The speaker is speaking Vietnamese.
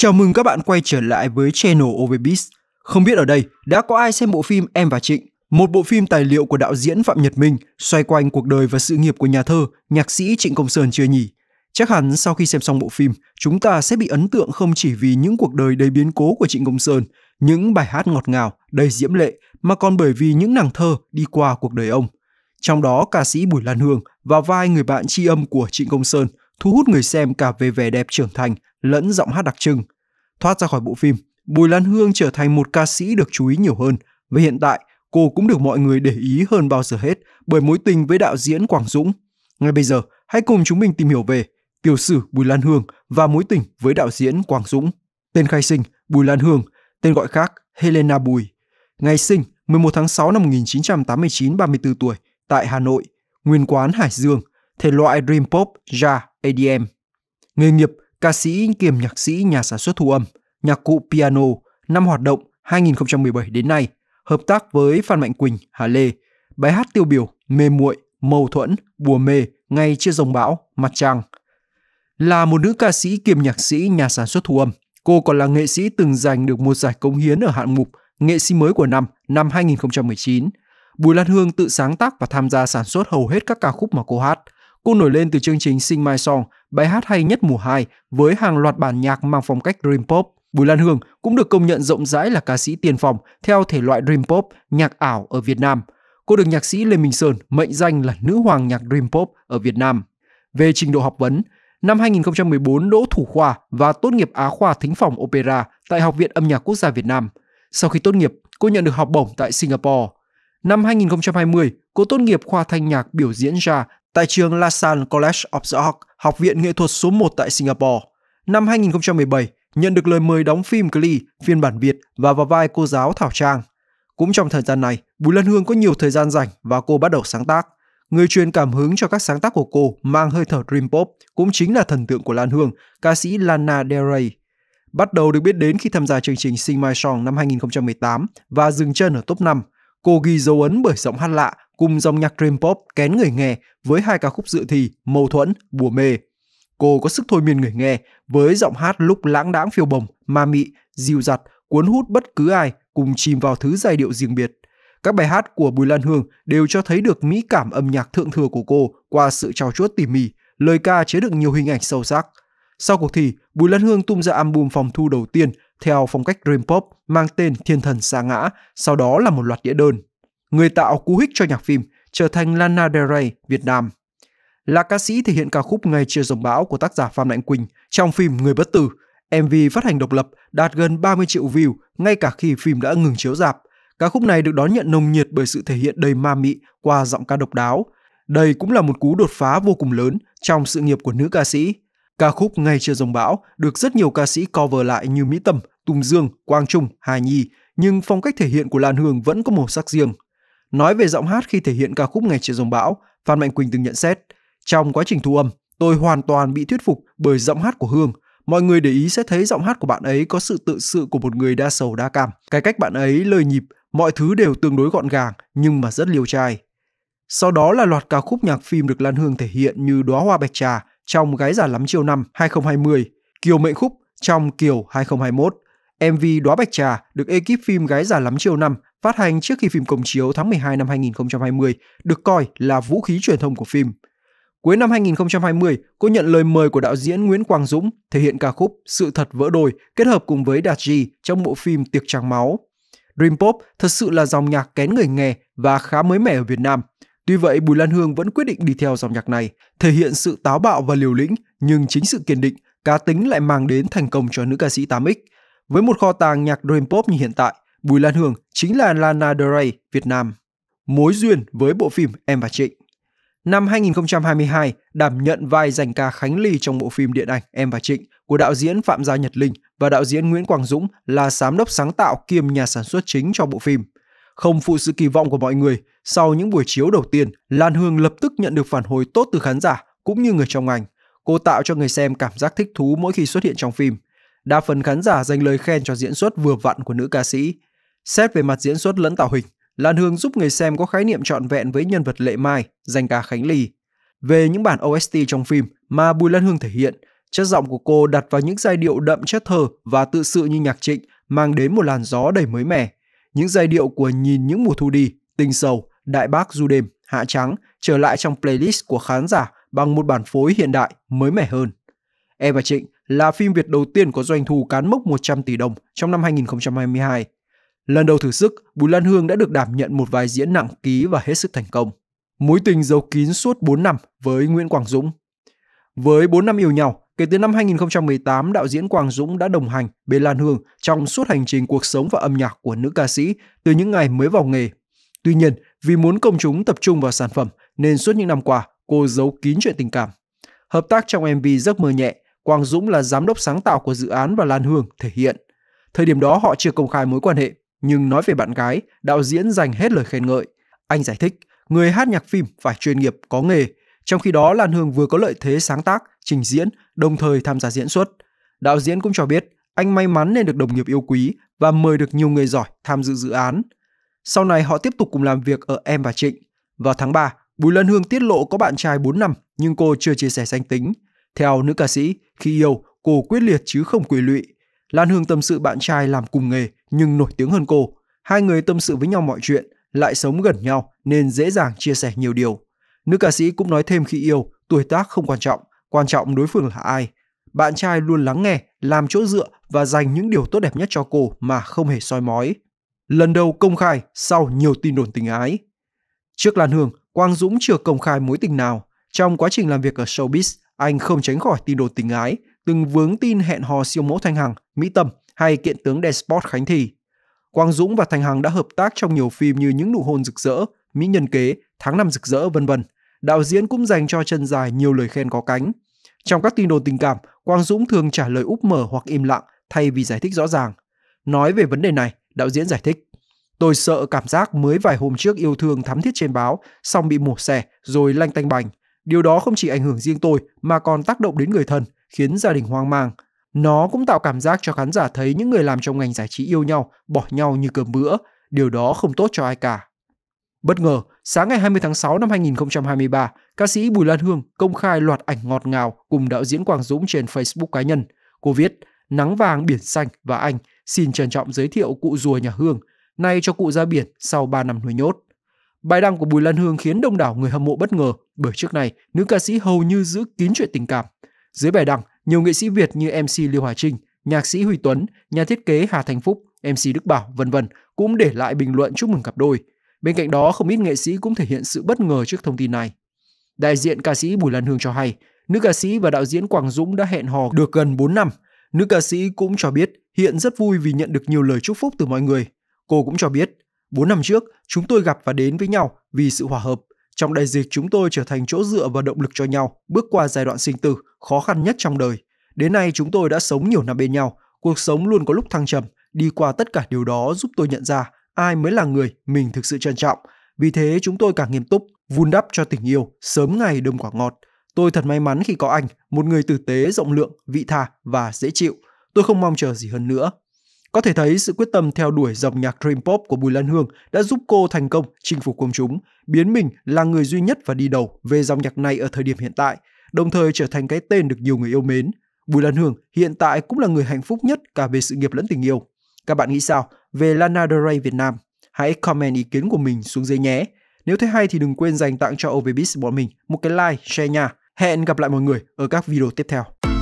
Chào mừng các bạn quay trở lại với channel Overbeats. Không biết ở đây đã có ai xem bộ phim Em và Trịnh, một bộ phim tài liệu của đạo diễn Phạm Nhật Minh xoay quanh cuộc đời và sự nghiệp của nhà thơ, nhạc sĩ Trịnh Công Sơn chưa nhỉ? Chắc hẳn sau khi xem xong bộ phim, chúng ta sẽ bị ấn tượng không chỉ vì những cuộc đời đầy biến cố của Trịnh Công Sơn, những bài hát ngọt ngào, đầy diễm lệ, mà còn bởi vì những nàng thơ đi qua cuộc đời ông. Trong đó ca sĩ Bùi Lan Hương và vai người bạn tri âm của Trịnh Công Sơn – thu hút người xem cả về vẻ đẹp trưởng thành lẫn giọng hát đặc trưng. Thoát ra khỏi bộ phim, Bùi Lan Hương trở thành một ca sĩ được chú ý nhiều hơn và hiện tại cô cũng được mọi người để ý hơn bao giờ hết bởi mối tình với đạo diễn Quảng Dũng. Ngay bây giờ, hãy cùng chúng mình tìm hiểu về tiểu sử Bùi Lan Hương và mối tình với đạo diễn Quảng Dũng. Tên khai sinh Bùi Lan Hương, tên gọi khác Helena Bùi. Ngày sinh 11 tháng 6 năm 1989, 34 tuổi, tại Hà Nội, nguyên quán Hải Dương, thể loại Dream Pop, Ja. ADM. Nghề nghiệp ca sĩ kiêm nhạc sĩ nhà sản xuất thu âm, nhạc cụ piano, năm hoạt động 2017 đến nay, hợp tác với Phan Mạnh Quỳnh, Hà Lê, bài hát tiêu biểu Mê muội, Mâu thuẫn, Bùa mê, Ngay chưa rồng bão, Mặt trăng. Là một nữ ca sĩ kiêm nhạc sĩ nhà sản xuất thu âm, cô còn là nghệ sĩ từng giành được một giải cống hiến ở hạng mục Nghệ sĩ mới của năm năm 2019. Bùi Lan Hương tự sáng tác và tham gia sản xuất hầu hết các ca khúc mà cô hát – Cô nổi lên từ chương trình Sing My Song, bài hát hay nhất mùa 2 với hàng loạt bản nhạc mang phong cách Dream Pop. Bùi Lan Hương cũng được công nhận rộng rãi là ca sĩ tiền phòng theo thể loại Dream Pop, nhạc ảo ở Việt Nam. Cô được nhạc sĩ Lê Minh Sơn mệnh danh là nữ hoàng nhạc Dream Pop ở Việt Nam. Về trình độ học vấn, năm 2014 đỗ thủ khoa và tốt nghiệp Á khoa Thính phòng Opera tại Học viện Âm nhạc Quốc gia Việt Nam. Sau khi tốt nghiệp, cô nhận được học bổng tại Singapore. Năm 2020, cô tốt nghiệp khoa thanh nhạc biểu diễn ra tại trường Lasan College of the Arts, Học viện Nghệ thuật số 1 tại Singapore. Năm 2017, nhận được lời mời đóng phim Glee phiên bản Việt và vào vai cô giáo Thảo Trang. Cũng trong thời gian này, Bùi Lan Hương có nhiều thời gian rảnh và cô bắt đầu sáng tác. Người truyền cảm hứng cho các sáng tác của cô mang hơi thở dream pop cũng chính là thần tượng của Lan Hương, ca sĩ Lana Del Rey. Bắt đầu được biết đến khi tham gia chương trình Sing My Song năm 2018 và dừng chân ở top 5. Cô ghi dấu ấn bởi giọng hát lạ cùng dòng nhạc dream pop kén người nghe với hai ca khúc dự thi Mâu thuẫn, Bùa mê. Cô có sức thôi miên người nghe với giọng hát lúc lãng đãng phiêu bồng, ma mị, dịu dặt, cuốn hút bất cứ ai cùng chìm vào thứ giai điệu riêng biệt. Các bài hát của Bùi Lan Hương đều cho thấy được mỹ cảm âm nhạc thượng thừa của cô qua sự trao chuốt tỉ mỉ, lời ca chứa đựng nhiều hình ảnh sâu sắc. Sau cuộc thi, Bùi Lan Hương tung ra album phòng thu đầu tiên theo phong cách dream pop mang tên Thiên thần Sa ngã, sau đó là một loạt đĩa đơn người tạo cú hích cho nhạc phim, trở thành Lana Del Rey Việt Nam. Là ca sĩ thể hiện ca khúc Ngày Chưa Dòng Bão của tác giả Phạm Mạnh Quỳnh trong phim Người Bất Tử, MV phát hành độc lập đạt gần 30 triệu view ngay cả khi phim đã ngừng chiếu rạp. Ca khúc này được đón nhận nồng nhiệt bởi sự thể hiện đầy ma mị qua giọng ca độc đáo. Đây cũng là một cú đột phá vô cùng lớn trong sự nghiệp của nữ ca sĩ. Ca khúc Ngày Chưa Dòng Bão được rất nhiều ca sĩ cover lại như Mỹ Tâm, Tùng Dương, Quang Trung, Hà Nhi, nhưng phong cách thể hiện của Lan Hương vẫn có màu sắc riêng. Nói về giọng hát khi thể hiện ca khúc Ngày Chia Dòng Bão, Phan Mạnh Quỳnh từng nhận xét, trong quá trình thu âm, tôi hoàn toàn bị thuyết phục bởi giọng hát của Hương. Mọi người để ý sẽ thấy giọng hát của bạn ấy có sự tự sự của một người đa sầu đa cảm. Cái cách bạn ấy lời nhịp, mọi thứ đều tương đối gọn gàng nhưng mà rất liều trai. Sau đó là loạt ca khúc nhạc phim được Lan Hương thể hiện như Đóa hoa bạch trà trong Gái già lắm chiều năm 2020, Kiều mệnh khúc trong Kiều 2021, MV Đóa Bạch Trà được ekip phim Gái Già Lắm Chiều Năm phát hành trước khi phim công chiếu tháng 12 năm 2020 được coi là vũ khí truyền thông của phim. Cuối năm 2020, cô nhận lời mời của đạo diễn Nguyễn Quang Dũng thể hiện ca khúc Sự thật vỡ đồi kết hợp cùng với Đạt G trong bộ phim Tiệc tràng máu. Dream Pop thật sự là dòng nhạc kén người nghe và khá mới mẻ ở Việt Nam. Tuy vậy, Bùi Lan Hương vẫn quyết định đi theo dòng nhạc này, thể hiện sự táo bạo và liều lĩnh, nhưng chính sự kiên định, cá tính lại mang đến thành công cho nữ ca sĩ 8X – với một kho tàng nhạc Dream Pop như hiện tại, Bùi Lan Hương chính là Lana Del Rey Việt Nam. Mối duyên với bộ phim Em và Trịnh Năm 2022, đảm nhận vai giành ca Khánh Ly trong bộ phim điện ảnh Em và Trịnh của đạo diễn Phạm Gia Nhật Linh và đạo diễn Nguyễn Quang Dũng là giám đốc sáng tạo kiêm nhà sản xuất chính cho bộ phim. Không phụ sự kỳ vọng của mọi người, sau những buổi chiếu đầu tiên, Lan Hương lập tức nhận được phản hồi tốt từ khán giả cũng như người trong ngành. Cô tạo cho người xem cảm giác thích thú mỗi khi xuất hiện trong phim – Đa phần khán giả dành lời khen cho diễn xuất vừa vặn của nữ ca sĩ. Xét về mặt diễn xuất lẫn tạo hình, Lan Hương giúp người xem có khái niệm trọn vẹn với nhân vật Lệ Mai, danh ca Khánh Ly. Về những bản OST trong phim mà Bùi Lan Hương thể hiện, chất giọng của cô đặt vào những giai điệu đậm chất thơ và tự sự như nhạc trịnh, mang đến một làn gió đầy mới mẻ. Những giai điệu của Nhìn những mùa thu đi, Tình sầu, Đại bác du đêm, Hạ trắng trở lại trong playlist của khán giả bằng một bản phối hiện đại mới mẻ hơn. Em và Trịnh là phim Việt đầu tiên có doanh thu cán mốc 100 tỷ đồng trong năm 2022. Lần đầu thử sức, Bùi Lan Hương đã được đảm nhận một vai diễn nặng ký và hết sức thành công. Mối tình giấu kín suốt 4 năm với Nguyễn Quang Dũng. Với 4 năm yêu nhau, kể từ năm 2018, đạo diễn Quang Dũng đã đồng hành bên Lan Hương trong suốt hành trình cuộc sống và âm nhạc của nữ ca sĩ từ những ngày mới vào nghề. Tuy nhiên, vì muốn công chúng tập trung vào sản phẩm nên suốt những năm qua, cô giấu kín chuyện tình cảm. Hợp tác trong MV Giấc mơ nhẹ Quang Dũng là giám đốc sáng tạo của dự án và Lan Hương thể hiện. Thời điểm đó họ chưa công khai mối quan hệ, nhưng nói về bạn gái, đạo diễn dành hết lời khen ngợi. Anh giải thích, người hát nhạc phim phải chuyên nghiệp, có nghề. Trong khi đó Lan Hương vừa có lợi thế sáng tác, trình diễn, đồng thời tham gia diễn xuất. Đạo diễn cũng cho biết, anh may mắn nên được đồng nghiệp yêu quý và mời được nhiều người giỏi tham dự dự án. Sau này họ tiếp tục cùng làm việc ở Em và Trịnh. Vào tháng 3, Bùi Lan Hương tiết lộ có bạn trai 4 năm nhưng cô chưa chia sẻ danh tính – theo nữ ca sĩ, khi yêu, cô quyết liệt chứ không quỷ lụy. Lan Hương tâm sự bạn trai làm cùng nghề nhưng nổi tiếng hơn cô. Hai người tâm sự với nhau mọi chuyện, lại sống gần nhau nên dễ dàng chia sẻ nhiều điều. Nữ ca sĩ cũng nói thêm khi yêu, tuổi tác không quan trọng, quan trọng đối phương là ai. Bạn trai luôn lắng nghe, làm chỗ dựa và dành những điều tốt đẹp nhất cho cô mà không hề soi mói. Lần đầu công khai sau nhiều tin đồn tình ái. Trước Lan Hương, Quang Dũng chưa công khai mối tình nào. Trong quá trình làm việc ở showbiz, anh không tránh khỏi tin đồn tình ái, từng vướng tin hẹn hò siêu mẫu Thanh Hằng, Mỹ Tâm hay kiện tướng Despot Khánh Thì. Quang Dũng và Thanh Hằng đã hợp tác trong nhiều phim như Những nụ hôn rực rỡ, Mỹ nhân kế, Tháng năm rực rỡ vân vân. Đạo diễn cũng dành cho chân dài nhiều lời khen có cánh. Trong các tin đồn tình cảm, Quang Dũng thường trả lời úp mở hoặc im lặng thay vì giải thích rõ ràng. Nói về vấn đề này, đạo diễn giải thích. Tôi sợ cảm giác mới vài hôm trước yêu thương thắm thiết trên báo, xong bị mổ xẻ rồi lanh tanh bành. Điều đó không chỉ ảnh hưởng riêng tôi mà còn tác động đến người thân, khiến gia đình hoang mang. Nó cũng tạo cảm giác cho khán giả thấy những người làm trong ngành giải trí yêu nhau, bỏ nhau như cơm bữa. Điều đó không tốt cho ai cả. Bất ngờ, sáng ngày 20 tháng 6 năm 2023, ca sĩ Bùi Lan Hương công khai loạt ảnh ngọt ngào cùng đạo diễn Quang Dũng trên Facebook cá nhân. Cô viết, nắng vàng biển xanh và anh xin trân trọng giới thiệu cụ rùa nhà Hương, nay cho cụ ra biển sau 3 năm nuôi nhốt. Bài đăng của Bùi Lan Hương khiến đông đảo người hâm mộ bất ngờ bởi trước này nữ ca sĩ hầu như giữ kín chuyện tình cảm. Dưới bài đăng, nhiều nghệ sĩ Việt như MC Lưu Hòa Trinh, nhạc sĩ Huy Tuấn, nhà thiết kế Hà Thành Phúc, MC Đức Bảo, vân vân cũng để lại bình luận chúc mừng cặp đôi. Bên cạnh đó, không ít nghệ sĩ cũng thể hiện sự bất ngờ trước thông tin này. Đại diện ca sĩ Bùi Lan Hương cho hay, nữ ca sĩ và đạo diễn Quảng Dũng đã hẹn hò được gần 4 năm. Nữ ca sĩ cũng cho biết hiện rất vui vì nhận được nhiều lời chúc phúc từ mọi người. Cô cũng cho biết 4 năm trước, chúng tôi gặp và đến với nhau vì sự hòa hợp. Trong đại dịch, chúng tôi trở thành chỗ dựa và động lực cho nhau, bước qua giai đoạn sinh tử, khó khăn nhất trong đời. Đến nay, chúng tôi đã sống nhiều năm bên nhau. Cuộc sống luôn có lúc thăng trầm. Đi qua tất cả điều đó giúp tôi nhận ra ai mới là người mình thực sự trân trọng. Vì thế, chúng tôi càng nghiêm túc, vun đắp cho tình yêu, sớm ngày đơm quả ngọt. Tôi thật may mắn khi có anh, một người tử tế, rộng lượng, vị tha và dễ chịu. Tôi không mong chờ gì hơn nữa. Có thể thấy sự quyết tâm theo đuổi dòng nhạc Dream Pop của Bùi Lan Hương đã giúp cô thành công chinh phục công chúng, biến mình là người duy nhất và đi đầu về dòng nhạc này ở thời điểm hiện tại, đồng thời trở thành cái tên được nhiều người yêu mến. Bùi Lan Hương hiện tại cũng là người hạnh phúc nhất cả về sự nghiệp lẫn tình yêu. Các bạn nghĩ sao về Lana Del Rey Việt Nam? Hãy comment ý kiến của mình xuống dưới nhé. Nếu thấy hay thì đừng quên dành tặng cho OVBIS bọn mình một cái like, share nha. Hẹn gặp lại mọi người ở các video tiếp theo.